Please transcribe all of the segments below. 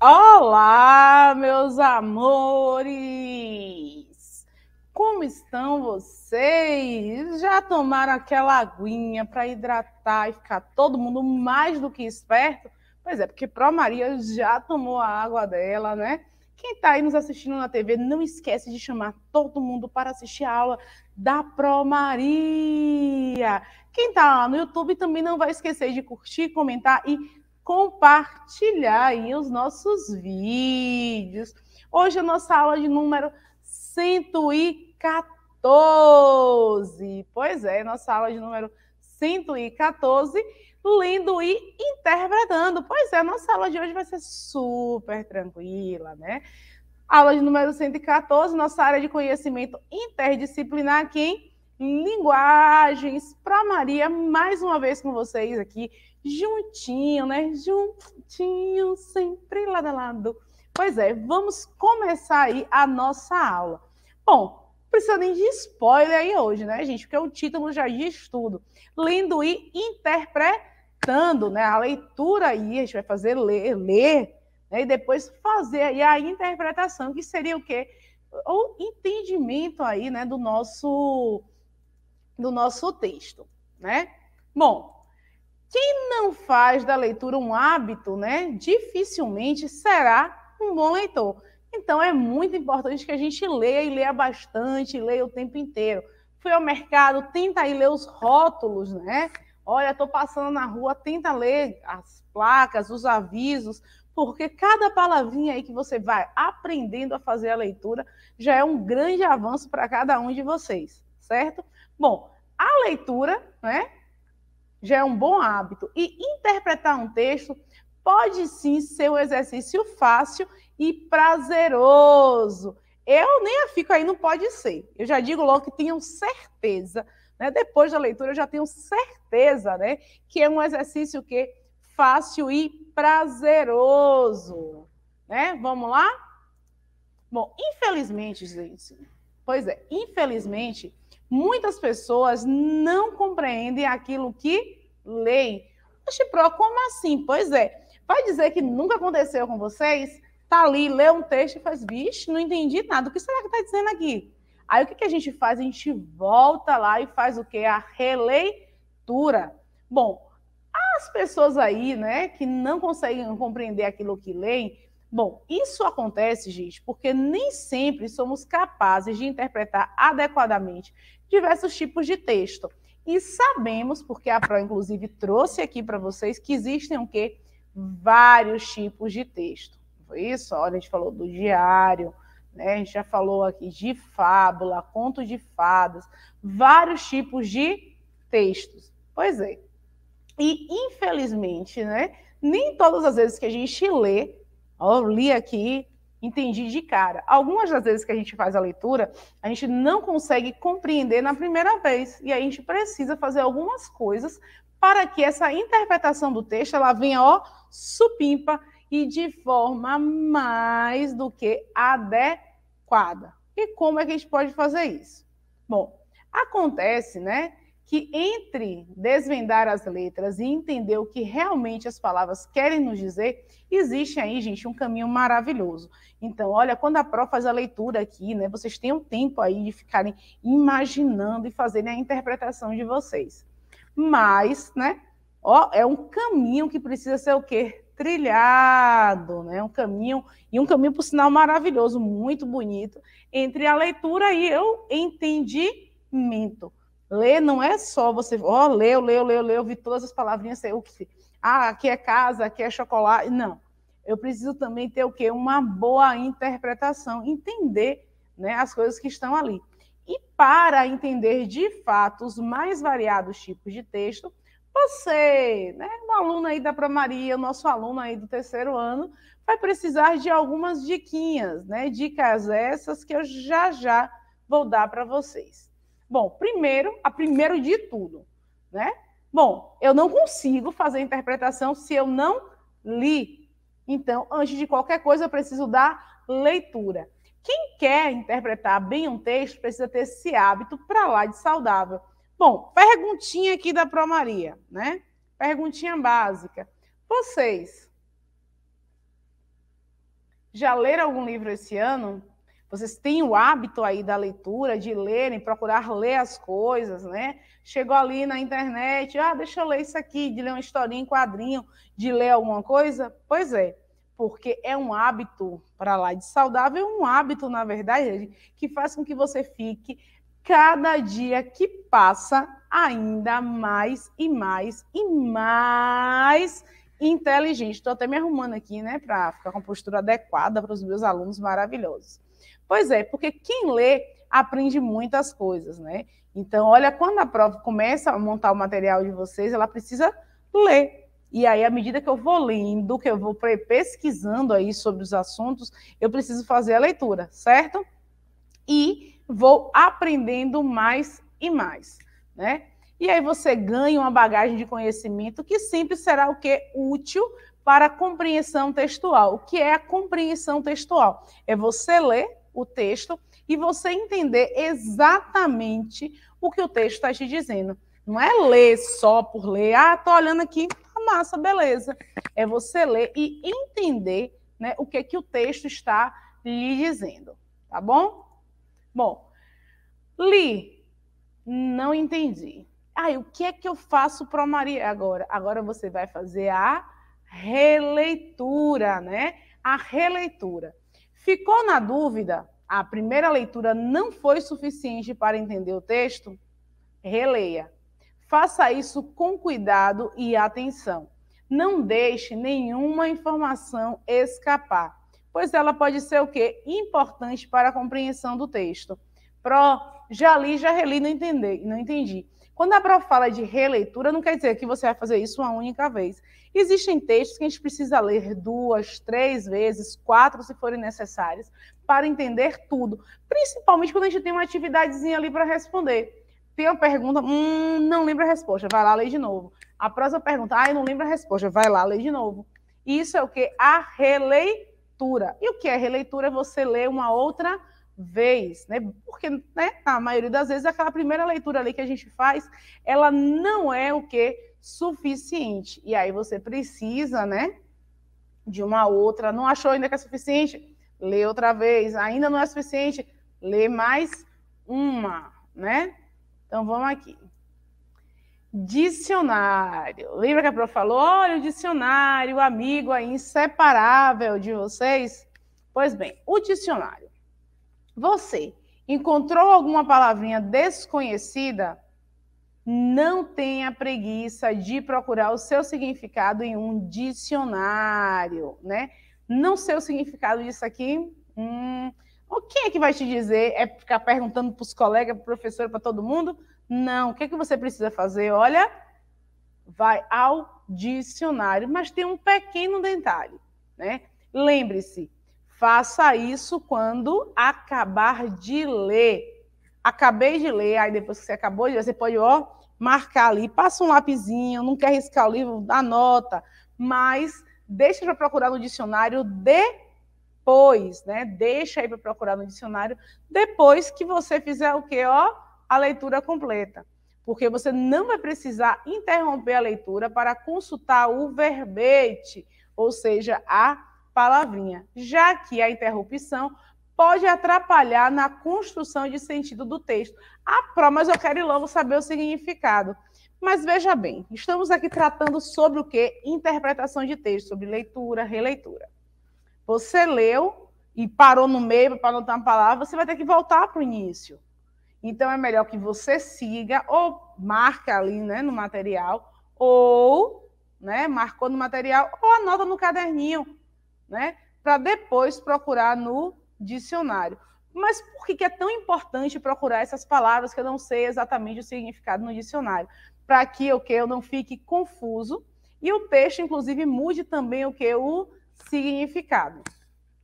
Olá, meus amores! Como estão vocês? Já tomaram aquela aguinha para hidratar e ficar todo mundo mais do que esperto? Pois é, porque Pro Maria já tomou a água dela, né? Quem está aí nos assistindo na TV, não esquece de chamar todo mundo para assistir a aula da Pro Maria. Quem está lá no YouTube também não vai esquecer de curtir, comentar e compartilhar aí os nossos vídeos. Hoje a nossa aula de número 114. Pois é, nossa aula de número 114, lendo e interpretando. Pois é, nossa aula de hoje vai ser super tranquila, né? Aula de número 114, nossa área de conhecimento interdisciplinar aqui hein? linguagens para Maria, mais uma vez com vocês aqui, juntinho, né? Juntinho, sempre lado a lado. Pois é, vamos começar aí a nossa aula. Bom, precisa nem de spoiler aí hoje, né, gente? Porque o título já diz tudo. Lendo e interpretando, né? A leitura aí, a gente vai fazer ler, ler né? e depois fazer aí a interpretação, que seria o quê? O entendimento aí, né, do nosso do nosso texto, né? Bom, quem não faz da leitura um hábito, né, dificilmente será um bom leitor. Então é muito importante que a gente leia e leia bastante, leia o tempo inteiro. Fui ao mercado, tenta aí ler os rótulos, né? Olha, estou passando na rua, tenta ler as placas, os avisos, porque cada palavrinha aí que você vai aprendendo a fazer a leitura já é um grande avanço para cada um de vocês, certo? Bom, a leitura, né? Já é um bom hábito. E interpretar um texto pode sim ser um exercício fácil e prazeroso. Eu nem fico aí, não pode ser. Eu já digo logo que tenho certeza, né? Depois da leitura, eu já tenho certeza, né? Que é um exercício que fácil e prazeroso, né? Vamos lá? Bom, infelizmente, gente, pois é, infelizmente, Muitas pessoas não compreendem aquilo que leem. Oxe, Pro, como assim? Pois é. Vai dizer que nunca aconteceu com vocês? Tá ali, lê um texto e faz, vixe, não entendi nada. O que será que está dizendo aqui? Aí o que, que a gente faz? A gente volta lá e faz o quê? A releitura. Bom, as pessoas aí, né, que não conseguem compreender aquilo que leem, bom, isso acontece, gente, porque nem sempre somos capazes de interpretar adequadamente diversos tipos de texto. E sabemos, porque a Pro, inclusive, trouxe aqui para vocês, que existem o quê? Vários tipos de texto. Foi isso? Olha, a gente falou do diário, né? a gente já falou aqui de fábula, conto de fadas, vários tipos de textos. Pois é. E, infelizmente, né? nem todas as vezes que a gente lê, ó, li aqui entendi de cara. Algumas das vezes que a gente faz a leitura, a gente não consegue compreender na primeira vez e aí a gente precisa fazer algumas coisas para que essa interpretação do texto ela venha ó supimpa e de forma mais do que adequada. E como é que a gente pode fazer isso? Bom, acontece, né, que entre desvendar as letras e entender o que realmente as palavras querem nos dizer, existe aí, gente, um caminho maravilhoso. Então, olha, quando a Pro faz a leitura aqui, né, vocês têm o um tempo aí de ficarem imaginando e fazerem a interpretação de vocês. Mas, né, ó, é um caminho que precisa ser o quê? Trilhado, né? Um caminho, e um caminho, por sinal, maravilhoso, muito bonito, entre a leitura e eu entendimento. Ler não é só você, ó, oh, leu, leu, leu, leu, vi todas as palavrinhas, sei o que. Ah, aqui é casa, aqui é chocolate. Não. Eu preciso também ter o quê? Uma boa interpretação, entender né, as coisas que estão ali. E para entender de fato os mais variados tipos de texto, você, né, um aluno aí da Pramaria, o nosso aluno aí do terceiro ano, vai precisar de algumas diquinhas, né? Dicas essas que eu já já vou dar para vocês. Bom, primeiro, a primeiro de tudo, né? Bom, eu não consigo fazer interpretação se eu não li. Então, antes de qualquer coisa, eu preciso da leitura. Quem quer interpretar bem um texto precisa ter esse hábito para lá de saudável. Bom, perguntinha aqui da Pro Maria, né? Perguntinha básica. Vocês já leram algum livro esse ano? Vocês têm o hábito aí da leitura, de lerem, procurar ler as coisas, né? Chegou ali na internet, ah, deixa eu ler isso aqui, de ler uma historinha em quadrinho, de ler alguma coisa. Pois é, porque é um hábito para lá de saudável, é um hábito, na verdade, que faz com que você fique cada dia que passa ainda mais e mais e mais inteligente. Estou até me arrumando aqui, né, para ficar com a postura adequada para os meus alunos maravilhosos. Pois é, porque quem lê aprende muitas coisas, né? Então, olha, quando a prova começa a montar o material de vocês, ela precisa ler. E aí, à medida que eu vou lendo, que eu vou pesquisando aí sobre os assuntos, eu preciso fazer a leitura, certo? E vou aprendendo mais e mais, né? E aí você ganha uma bagagem de conhecimento que sempre será o que útil para a compreensão textual. O que é a compreensão textual? É você ler o texto e você entender exatamente o que o texto está te dizendo. Não é ler só por ler, ah, tô olhando aqui, a tá massa, beleza. É você ler e entender né, o que, que o texto está lhe dizendo, tá bom? Bom, li, não entendi. Ah, o que é que eu faço para Maria agora? Agora você vai fazer a releitura, né? A releitura. Ficou na dúvida? A primeira leitura não foi suficiente para entender o texto? Releia. Faça isso com cuidado e atenção. Não deixe nenhuma informação escapar, pois ela pode ser o quê? Importante para a compreensão do texto. Pro, já li, já reli, não, entender, não entendi. Quando a prova fala de releitura, não quer dizer que você vai fazer isso uma única vez. Existem textos que a gente precisa ler duas, três vezes, quatro, se forem necessárias, para entender tudo. Principalmente quando a gente tem uma atividadezinha ali para responder. Tem uma pergunta, hum, não lembro a resposta, vai lá, ler de novo. A próxima pergunta, ai, ah, não lembro a resposta, vai lá, ler de novo. Isso é o que? A releitura. E o que é releitura? É você ler uma outra vez, né? Porque, né, na maioria das vezes, aquela primeira leitura ali que a gente faz, ela não é o que suficiente. E aí você precisa, né, de uma outra. Não achou ainda que é suficiente? Lê outra vez. Ainda não é suficiente? Lê mais uma, né? Então vamos aqui. Dicionário. Lembra que a prof falou? Olha, o dicionário, amigo aí inseparável de vocês? Pois bem, o dicionário você encontrou alguma palavrinha desconhecida? Não tenha preguiça de procurar o seu significado em um dicionário, né? Não sei o significado disso aqui. Hum, o que é que vai te dizer? É ficar perguntando para os colegas, para o professor, para todo mundo? Não. O que é que você precisa fazer? Olha, vai ao dicionário, mas tem um pequeno detalhe, né? Lembre-se, Faça isso quando acabar de ler. Acabei de ler, aí depois que você acabou de ler, você pode ó, marcar ali, passa um lapizinho, não quer riscar o livro, anota, mas deixa para procurar no dicionário depois, né? Deixa aí para procurar no dicionário depois que você fizer o quê? Ó, a leitura completa. Porque você não vai precisar interromper a leitura para consultar o verbete, ou seja, a palavrinha, já que a interrupção pode atrapalhar na construção de sentido do texto. Ah, pró, mas eu quero logo saber o significado. Mas veja bem, estamos aqui tratando sobre o que? Interpretação de texto, sobre leitura, releitura. Você leu e parou no meio para anotar uma palavra, você vai ter que voltar para o início. Então é melhor que você siga ou marca ali né, no material, ou né, marcou no material, ou anota no caderninho né? Para depois procurar no dicionário. Mas por que é tão importante procurar essas palavras que eu não sei exatamente o significado no dicionário? Para que o okay, que eu não fique confuso e o texto, inclusive, mude também o que o significado,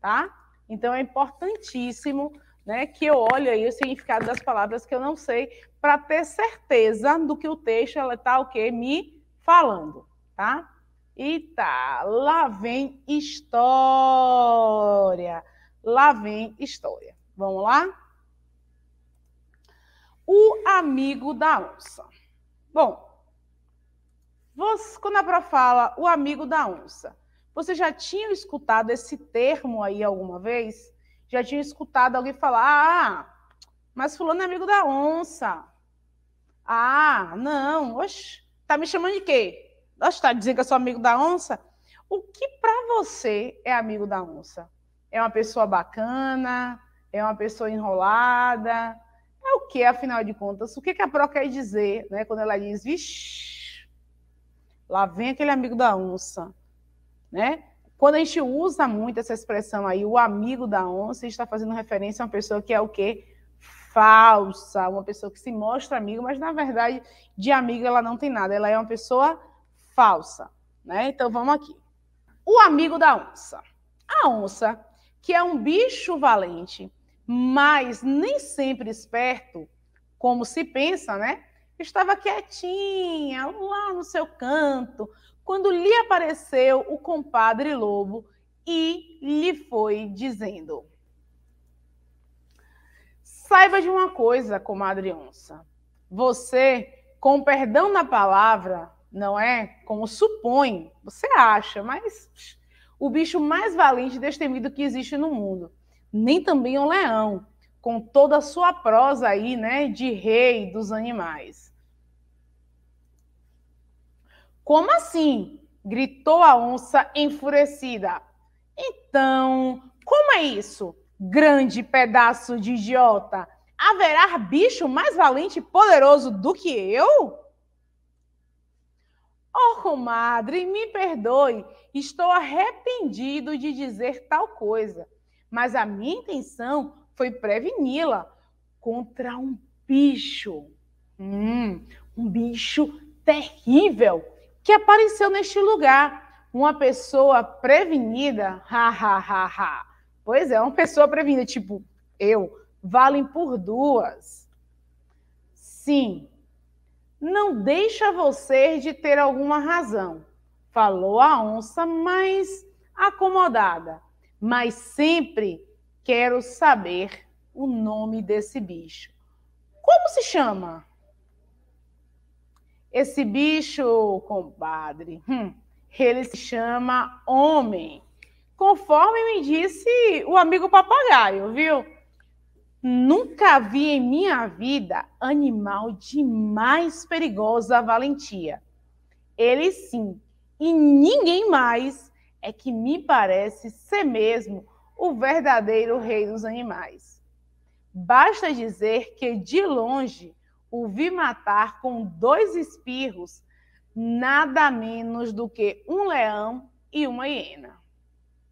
tá? Então é importantíssimo, né, que eu olhe aí o significado das palavras que eu não sei para ter certeza do que o texto ela está o okay, que me falando, tá? Eita, lá vem história. Lá vem história. Vamos lá? O amigo da onça. Bom, você, quando a prof fala o amigo da onça, você já tinha escutado esse termo aí alguma vez? Já tinha escutado alguém falar: ah, mas fulano é amigo da onça. Ah, não, oxe, tá me chamando de quê? Lá está dizendo que eu sou amigo da onça. O que para você é amigo da onça? É uma pessoa bacana? É uma pessoa enrolada? É o que, afinal de contas? O que, que a Pro quer dizer né, quando ela diz, vixi, lá vem aquele amigo da onça? Né? Quando a gente usa muito essa expressão aí, o amigo da onça, está fazendo referência a uma pessoa que é o quê? Falsa, uma pessoa que se mostra amiga, mas na verdade de amiga ela não tem nada, ela é uma pessoa falsa. Né? Então vamos aqui. O amigo da onça. A onça, que é um bicho valente, mas nem sempre esperto, como se pensa, né? Estava quietinha, lá no seu canto, quando lhe apareceu o compadre lobo e lhe foi dizendo: Saiba de uma coisa, comadre onça, você, com perdão na palavra, não é? Como supõe, você acha, mas o bicho mais valente e destemido que existe no mundo. Nem também um leão, com toda a sua prosa aí, né, de rei dos animais. Como assim? gritou a onça enfurecida. Então, como é isso? Grande pedaço de idiota! Haverá bicho mais valente e poderoso do que eu? Oh, comadre, me perdoe, estou arrependido de dizer tal coisa, mas a minha intenção foi preveni-la contra um bicho. Hum, um bicho terrível que apareceu neste lugar. Uma pessoa prevenida, ha, ha, ha, ha. Pois é, uma pessoa prevenida, tipo eu, valem por duas. Sim, não deixa você de ter alguma razão, falou a onça mais acomodada. Mas sempre quero saber o nome desse bicho. Como se chama? Esse bicho, compadre, hum, ele se chama homem, conforme me disse o amigo papagaio, viu? Nunca vi em minha vida animal de mais perigosa valentia. Ele sim, e ninguém mais é que me parece ser mesmo o verdadeiro rei dos animais. Basta dizer que de longe o vi matar com dois espirros nada menos do que um leão e uma hiena.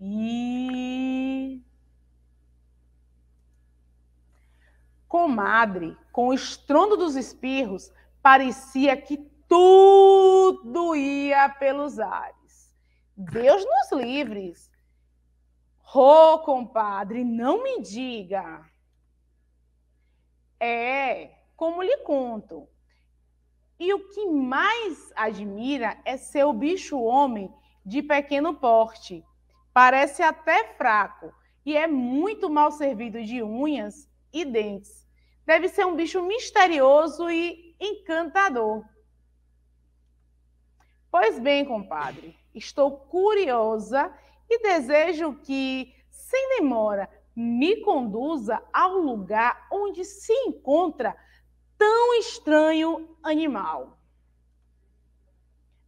E Comadre, com o estrondo dos espirros, parecia que tudo ia pelos ares. Deus nos livres! Ô, oh, compadre, não me diga. É, como lhe conto. E o que mais admira é seu bicho homem de pequeno porte. Parece até fraco e é muito mal servido de unhas e dentes deve ser um bicho misterioso e encantador. Pois bem, compadre, estou curiosa e desejo que, sem demora, me conduza ao lugar onde se encontra tão estranho animal.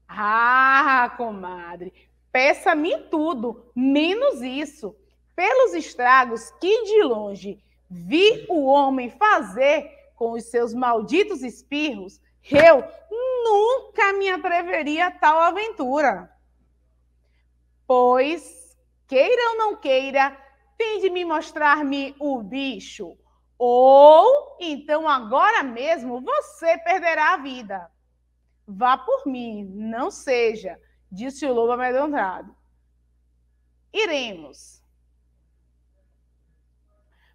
Ah, comadre, peça-me tudo, menos isso. Pelos estragos que de longe vi o homem fazer com os seus malditos espirros, eu nunca me atreveria a tal aventura. Pois, queira ou não queira, tem de me mostrar-me o bicho. Ou então agora mesmo você perderá a vida. Vá por mim, não seja, disse o lobo amedrontado. Iremos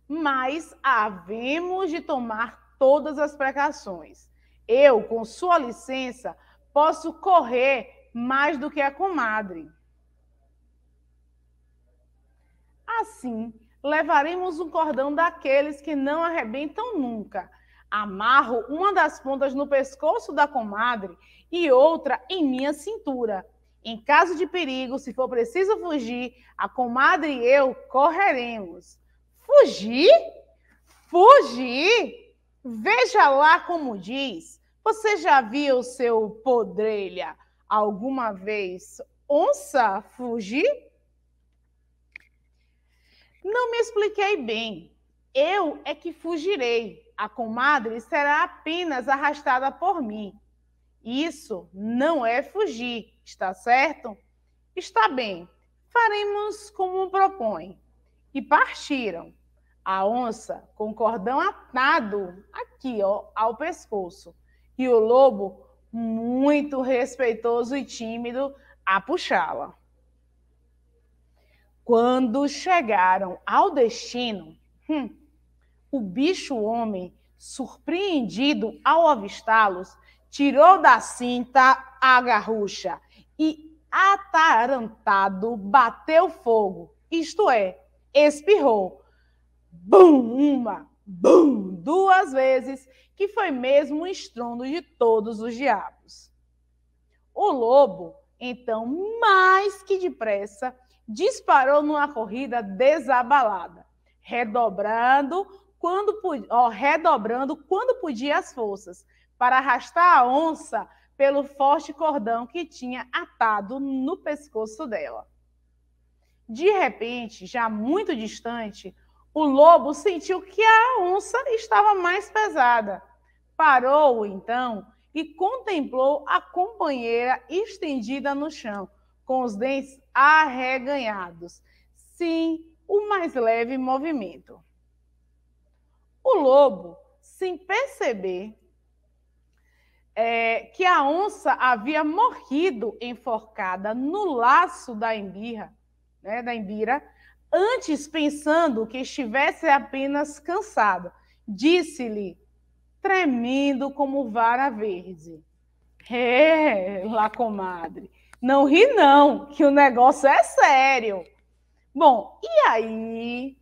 mas havemos de tomar todas as precauções. Eu, com sua licença, posso correr mais do que a comadre. Assim, levaremos um cordão daqueles que não arrebentam nunca. Amarro uma das pontas no pescoço da comadre e outra em minha cintura. Em caso de perigo, se for preciso fugir, a comadre e eu correremos. Fugir? Fugir? Veja lá como diz. Você já viu seu podrelha alguma vez onça fugir? Não me expliquei bem. Eu é que fugirei. A comadre será apenas arrastada por mim. Isso não é fugir, está certo? Está bem. Faremos como propõe. E partiram a onça com o cordão atado aqui, ó, ao pescoço, e o lobo muito respeitoso e tímido a puxá-la. Quando chegaram ao destino, hum, o bicho-homem, surpreendido ao avistá-los, tirou da cinta a garrucha e, atarantado, bateu fogo, isto é, espirrou, bum, uma, bum, duas vezes, que foi mesmo um estrondo de todos os diabos. O lobo, então, mais que depressa, disparou numa corrida desabalada, redobrando quando, ó, redobrando quando podia as forças, para arrastar a onça pelo forte cordão que tinha atado no pescoço dela. De repente, já muito distante, o lobo sentiu que a onça estava mais pesada. Parou, então, e contemplou a companheira estendida no chão, com os dentes arreganhados. Sim, o mais leve movimento. O lobo, sem perceber é, que a onça havia morrido enforcada no laço da embira, né, da embira, antes pensando que estivesse apenas cansado. Disse-lhe, tremendo como vara verde. É, lá comadre, não ri não, que o negócio é sério. Bom, e aí,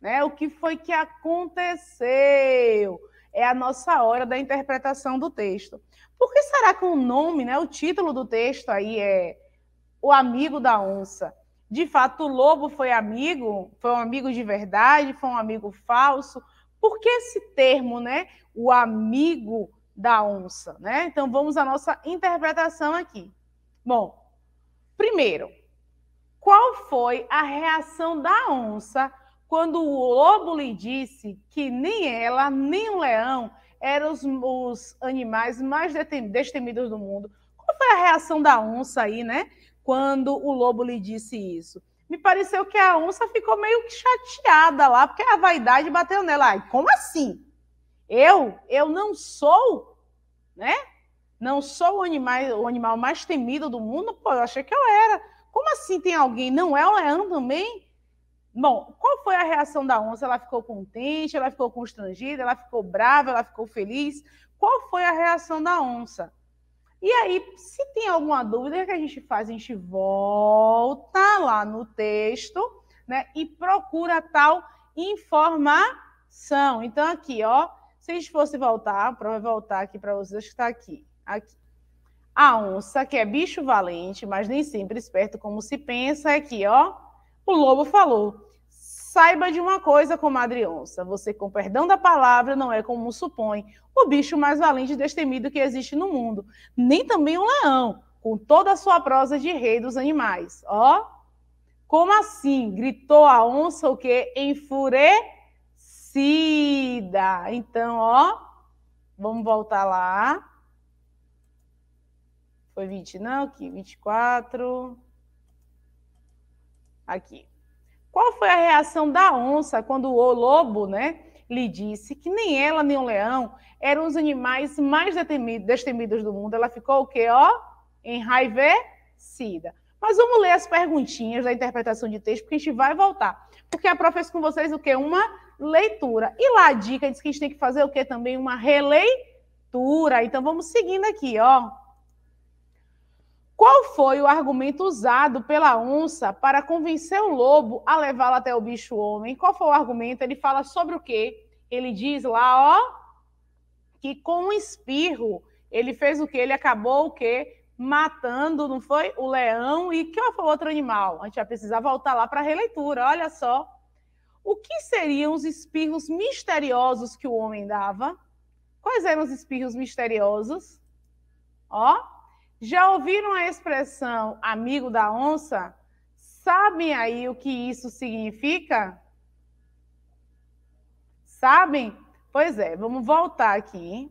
né, o que foi que aconteceu? É a nossa hora da interpretação do texto. Por que será que o nome, né, o título do texto aí é O Amigo da Onça? de fato o lobo foi amigo, foi um amigo de verdade, foi um amigo falso? Por que esse termo, né? O amigo da onça, né? Então vamos à nossa interpretação aqui. Bom, primeiro, qual foi a reação da onça quando o lobo lhe disse que nem ela, nem o leão eram os, os animais mais destemidos do mundo, a reação da onça aí, né? Quando o lobo lhe disse isso. Me pareceu que a onça ficou meio que chateada lá, porque a vaidade bateu nela. Ai, como assim? Eu, eu não sou, né? Não sou o animal, o animal mais temido do mundo? Pô, eu achei que eu era. Como assim tem alguém? Não é o leão também? Bom, qual foi a reação da onça? Ela ficou contente, ela ficou constrangida, ela ficou brava, ela ficou feliz? Qual foi a reação da onça? E aí, se tem alguma dúvida, o que a gente faz? A gente volta lá no texto, né? E procura tal informação. Então, aqui, ó, se a gente fosse voltar, para é voltar aqui para vocês, que está aqui, aqui. A onça, que é bicho valente, mas nem sempre esperto como se pensa, aqui, ó. O lobo falou. Saiba de uma coisa, comadre onça, você com perdão da palavra não é como supõe o bicho mais valente e destemido que existe no mundo, nem também um leão, com toda a sua prosa de rei dos animais. Ó, oh, como assim? Gritou a onça o quê? Enfurecida. Então, ó, vamos voltar lá. Foi 20, não, aqui, 24. Aqui. Qual foi a reação da onça quando o lobo, né, lhe disse que nem ela nem o leão eram os animais mais destemidos do mundo? Ela ficou o quê, ó? Enraivecida. Mas vamos ler as perguntinhas da interpretação de texto, porque a gente vai voltar. Porque a prof fez é com vocês o quê? Uma leitura. E lá a dica diz que a gente tem que fazer o quê também? Uma releitura. Então vamos seguindo aqui, ó. Qual foi o argumento usado pela onça para convencer o lobo a levá-la até o bicho homem? Qual foi o argumento? Ele fala sobre o quê? Ele diz lá, ó, que com um espirro ele fez o quê? Ele acabou o quê? Matando, não foi? O leão e que foi outro animal? A gente vai precisar voltar lá para a releitura, olha só. O que seriam os espirros misteriosos que o homem dava? Quais eram os espirros misteriosos? Ó, já ouviram a expressão amigo da onça? Sabem aí o que isso significa? Sabem? Pois é, vamos voltar aqui,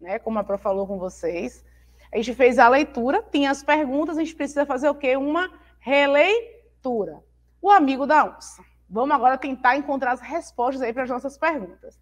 né? Como a Pro falou com vocês. A gente fez a leitura, tinha as perguntas, a gente precisa fazer o quê? Uma releitura. O amigo da onça. Vamos agora tentar encontrar as respostas aí para as nossas perguntas.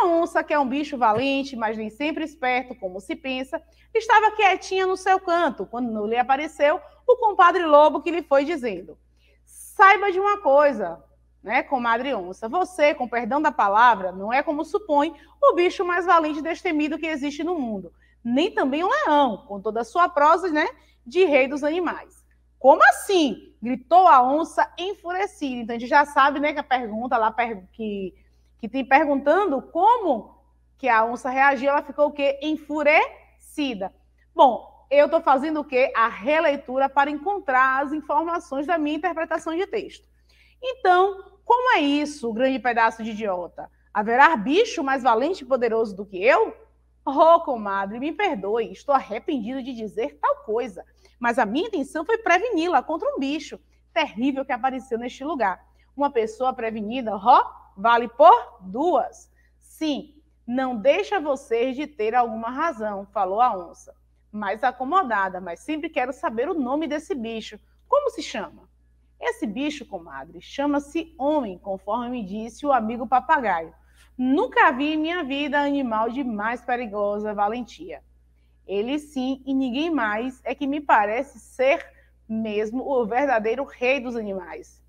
A onça, que é um bicho valente, mas nem sempre esperto, como se pensa, estava quietinha no seu canto quando não lhe apareceu o compadre lobo que lhe foi dizendo: Saiba de uma coisa, né, comadre onça, você, com perdão da palavra, não é como supõe o bicho mais valente e destemido que existe no mundo, nem também um leão, com toda a sua prosa, né, de rei dos animais. Como assim? gritou a onça enfurecida. Então a gente já sabe, né, que a pergunta lá que que tem perguntando como que a onça reagiu, ela ficou o quê? Enfurecida. Bom, eu estou fazendo o quê? A releitura para encontrar as informações da minha interpretação de texto. Então, como é isso, grande pedaço de idiota? Haverá bicho mais valente e poderoso do que eu? Oh, comadre, me perdoe, estou arrependido de dizer tal coisa, mas a minha intenção foi preveni-la contra um bicho terrível que apareceu neste lugar. Uma pessoa prevenida, ó, oh, vale por duas. Sim, não deixa vocês de ter alguma razão, falou a onça. Mais acomodada, mas sempre quero saber o nome desse bicho. Como se chama? Esse bicho, comadre, chama-se homem, conforme me disse o amigo papagaio. Nunca vi em minha vida animal de mais perigosa valentia. Ele sim, e ninguém mais, é que me parece ser mesmo o verdadeiro rei dos animais.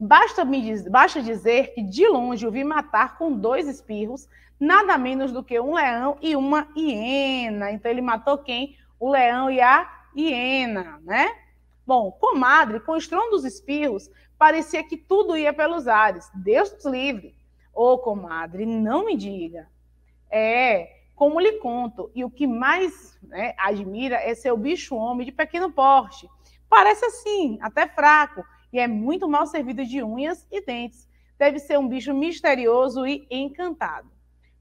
Basta, me, basta dizer que de longe o vi matar com dois espirros, nada menos do que um leão e uma hiena. Então ele matou quem? O leão e a hiena, né? Bom, comadre, com o estrondo dos espirros, parecia que tudo ia pelos ares. Deus nos livre. Ô, oh, comadre, não me diga. É, como lhe conto, e o que mais né, admira é seu bicho-homem de pequeno porte. Parece assim, até fraco, e é muito mal servido de unhas e dentes. Deve ser um bicho misterioso e encantado.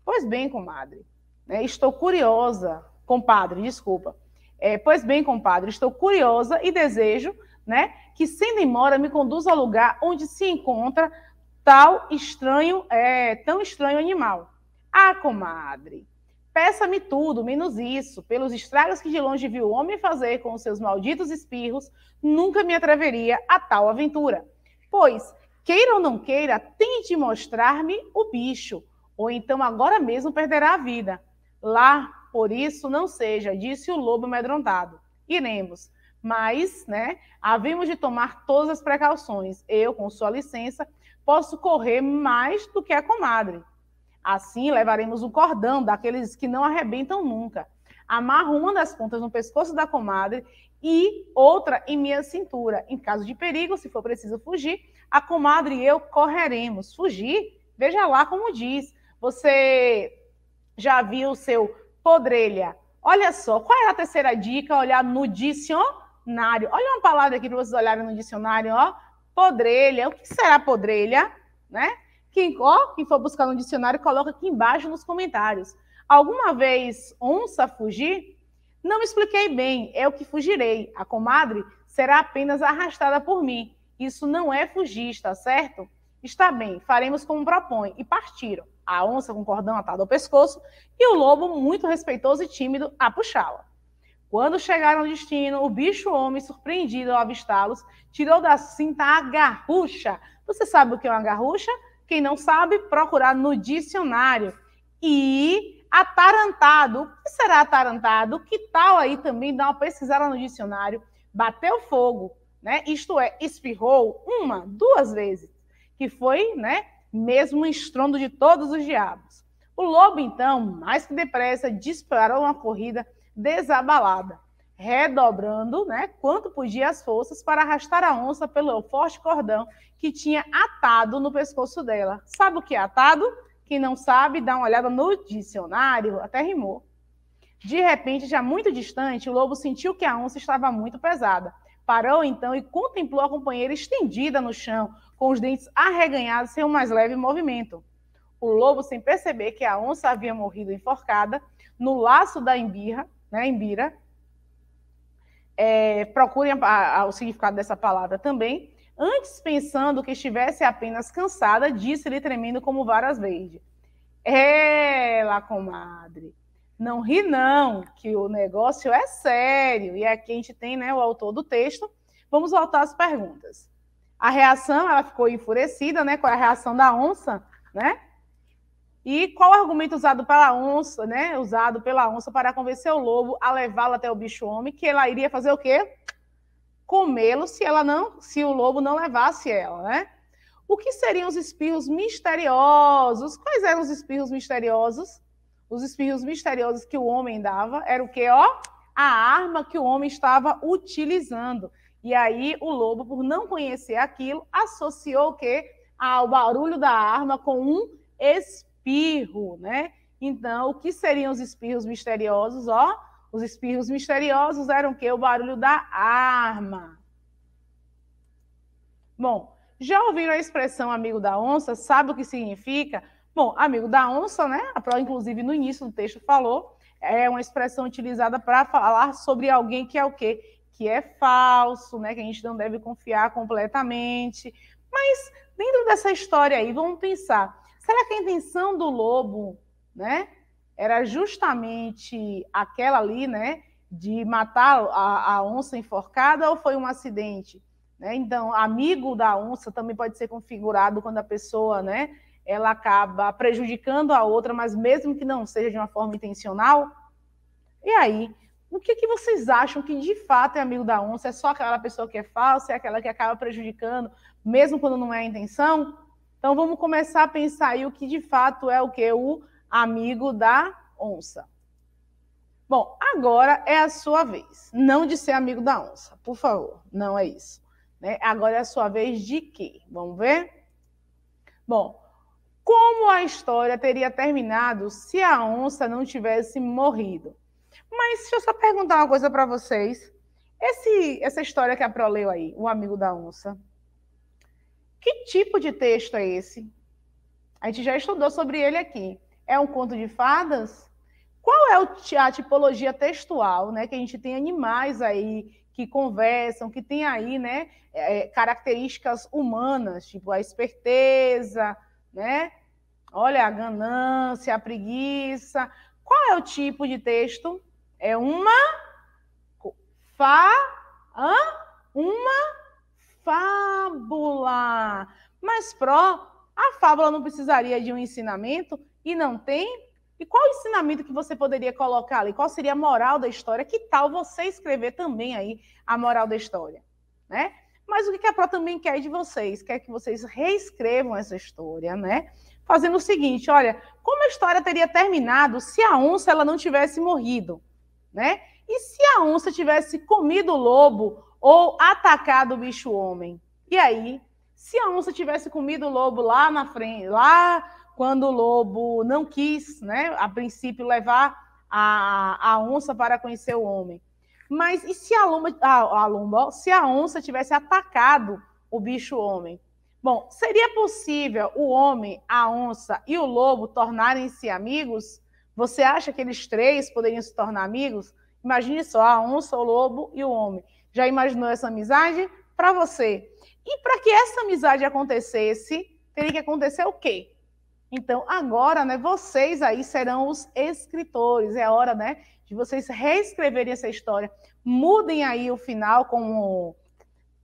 Pois bem, comadre, né? estou curiosa, compadre, desculpa. É, pois bem, compadre, estou curiosa e desejo né, que, sem demora, me conduza ao lugar onde se encontra tal estranho, é, tão estranho animal. Ah, comadre, Peça-me tudo, menos isso, pelos estragos que de longe vi o homem fazer com os seus malditos espirros, nunca me atreveria a tal aventura. Pois, queira ou não queira, tente mostrar-me o bicho, ou então agora mesmo perderá a vida. Lá, por isso, não seja, disse o lobo amedrontado. Iremos, mas, né, havemos de tomar todas as precauções. Eu, com sua licença, posso correr mais do que a comadre. Assim levaremos um cordão daqueles que não arrebentam nunca. Amarro uma das pontas no pescoço da comadre e outra em minha cintura. Em caso de perigo, se for preciso fugir, a comadre e eu correremos. Fugir? Veja lá como diz. Você já viu o seu podrelha? Olha só, qual é a terceira dica? Olhar no dicionário. Olha uma palavra aqui para vocês olharem no dicionário, ó. Podrelha. O que será podrelha? Né? Quem, ó, quem for buscar no dicionário, coloca aqui embaixo nos comentários. Alguma vez onça fugir? Não expliquei bem, é o que fugirei. A comadre será apenas arrastada por mim. Isso não é fugir, está certo? Está bem, faremos como propõe. E partiram. A onça com cordão atado ao pescoço e o lobo, muito respeitoso e tímido, a puxá-la. Quando chegaram ao destino, o bicho-homem, surpreendido ao avistá-los, tirou da cinta a garrucha. Você sabe o que é uma garrucha? Quem não sabe, procurar no dicionário. E atarantado. O que será atarantado? Que tal aí também dar uma pesquisada no dicionário? Bateu fogo, né? Isto é, espirrou uma, duas vezes, que foi, né, mesmo estrondo de todos os diabos. O lobo, então, mais que depressa, disparou uma corrida desabalada redobrando, né, quanto podia as forças para arrastar a onça pelo forte cordão que tinha atado no pescoço dela. Sabe o que é atado? Quem não sabe, dá uma olhada no dicionário, até rimou. De repente, já muito distante, o lobo sentiu que a onça estava muito pesada. Parou então e contemplou a companheira estendida no chão, com os dentes arreganhados sem o um mais leve movimento. O lobo, sem perceber que a onça havia morrido enforcada no laço da embirra, né, embira, é, procurem a, a, o significado dessa palavra também. Antes pensando que estivesse apenas cansada, disse-lhe tremendo como varas verdes. Ela, é, comadre, não ri não, que o negócio é sério. E aqui a gente tem né, o autor do texto. Vamos voltar às perguntas. A reação, ela ficou enfurecida, né? Qual é a reação da onça, né? E qual o argumento usado pela onça, né? Usado pela onça para convencer o lobo a levá-lo até o bicho homem, que ela iria fazer o quê? Comê-lo se ela não, se o lobo não levasse ela, né? O que seriam os espirros misteriosos? Quais eram os espirros misteriosos? Os espirros misteriosos que o homem dava era o quê, ó? A arma que o homem estava utilizando. E aí o lobo, por não conhecer aquilo, associou o quê? Ao barulho da arma com um espirro espirro, né? Então, o que seriam os espirros misteriosos? Ó, os espirros misteriosos eram o quê? O barulho da arma. Bom, já ouviram a expressão amigo da onça? Sabe o que significa? Bom, amigo da onça, né? A prova, inclusive, no início do texto falou, é uma expressão utilizada para falar sobre alguém que é o quê? Que é falso, né? Que a gente não deve confiar completamente. Mas dentro dessa história aí, vamos pensar. Será que a intenção do lobo, né, era justamente aquela ali, né, de matar a, a onça enforcada ou foi um acidente? Né? Então, amigo da onça também pode ser configurado quando a pessoa, né, ela acaba prejudicando a outra, mas mesmo que não seja de uma forma intencional. E aí, o que, que vocês acham que de fato é amigo da onça? É só aquela pessoa que é falsa, é aquela que acaba prejudicando, mesmo quando não é a intenção? Então vamos começar a pensar aí o que de fato é o que o amigo da onça. Bom, agora é a sua vez. Não de ser amigo da onça, por favor. Não é isso. Né? Agora é a sua vez de quê? Vamos ver? Bom, como a história teria terminado se a onça não tivesse morrido? Mas deixa eu só perguntar uma coisa para vocês. Esse, essa história que a Pro leu aí, o amigo da onça, que tipo de texto é esse? A gente já estudou sobre ele aqui. É um conto de fadas? Qual é a tipologia textual, né? Que a gente tem animais aí que conversam, que tem aí, né, é, é, características humanas, tipo a esperteza, né? Olha a ganância, a preguiça. Qual é o tipo de texto? É uma fa, hã? uma fábula. Mas, pró, a fábula não precisaria de um ensinamento e não tem? E qual ensinamento que você poderia colocar ali? Qual seria a moral da história? Que tal você escrever também aí a moral da história, né? Mas o que a pró também quer de vocês? Quer que vocês reescrevam essa história, né? Fazendo o seguinte, olha, como a história teria terminado se a onça ela não tivesse morrido, né? E se a onça tivesse comido o lobo ou atacado o bicho homem. E aí, se a onça tivesse comido o lobo lá na frente, lá quando o lobo não quis, né, a princípio levar a, a onça para conhecer o homem. Mas e se a lomba, a, a lomba, se a onça tivesse atacado o bicho homem? Bom, seria possível o homem, a onça e o lobo tornarem-se amigos? Você acha que eles três poderiam se tornar amigos? Imagine só, a onça, o lobo e o homem. Já imaginou essa amizade? Para você. E para que essa amizade acontecesse, teria que acontecer o quê? Então, agora, né, vocês aí serão os escritores. É hora, né, de vocês reescreverem essa história. Mudem aí o final como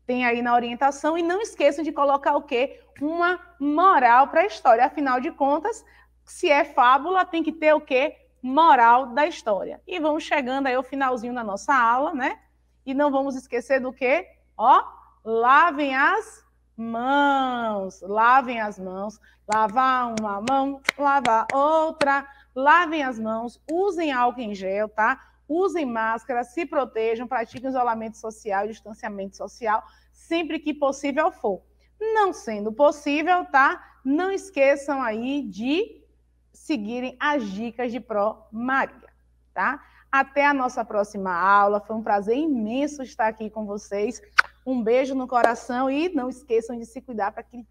tem aí na orientação e não esqueçam de colocar o quê? Uma moral para a história. Afinal de contas, se é fábula, tem que ter o quê? Moral da história. E vamos chegando aí ao finalzinho da nossa aula, né? E não vamos esquecer do quê? Ó, lavem as mãos, lavem as mãos, lavar uma mão, lavar outra, lavem as mãos, usem álcool em gel, tá? Usem máscara, se protejam, pratiquem isolamento social, distanciamento social, sempre que possível for. Não sendo possível, tá? Não esqueçam aí de seguirem as dicas de Pro Maria, tá? Até a nossa próxima aula. Foi um prazer imenso estar aqui com vocês. Um beijo no coração e não esqueçam de se cuidar para que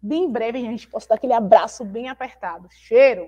bem breve a gente possa dar aquele abraço bem apertado. Cheiro!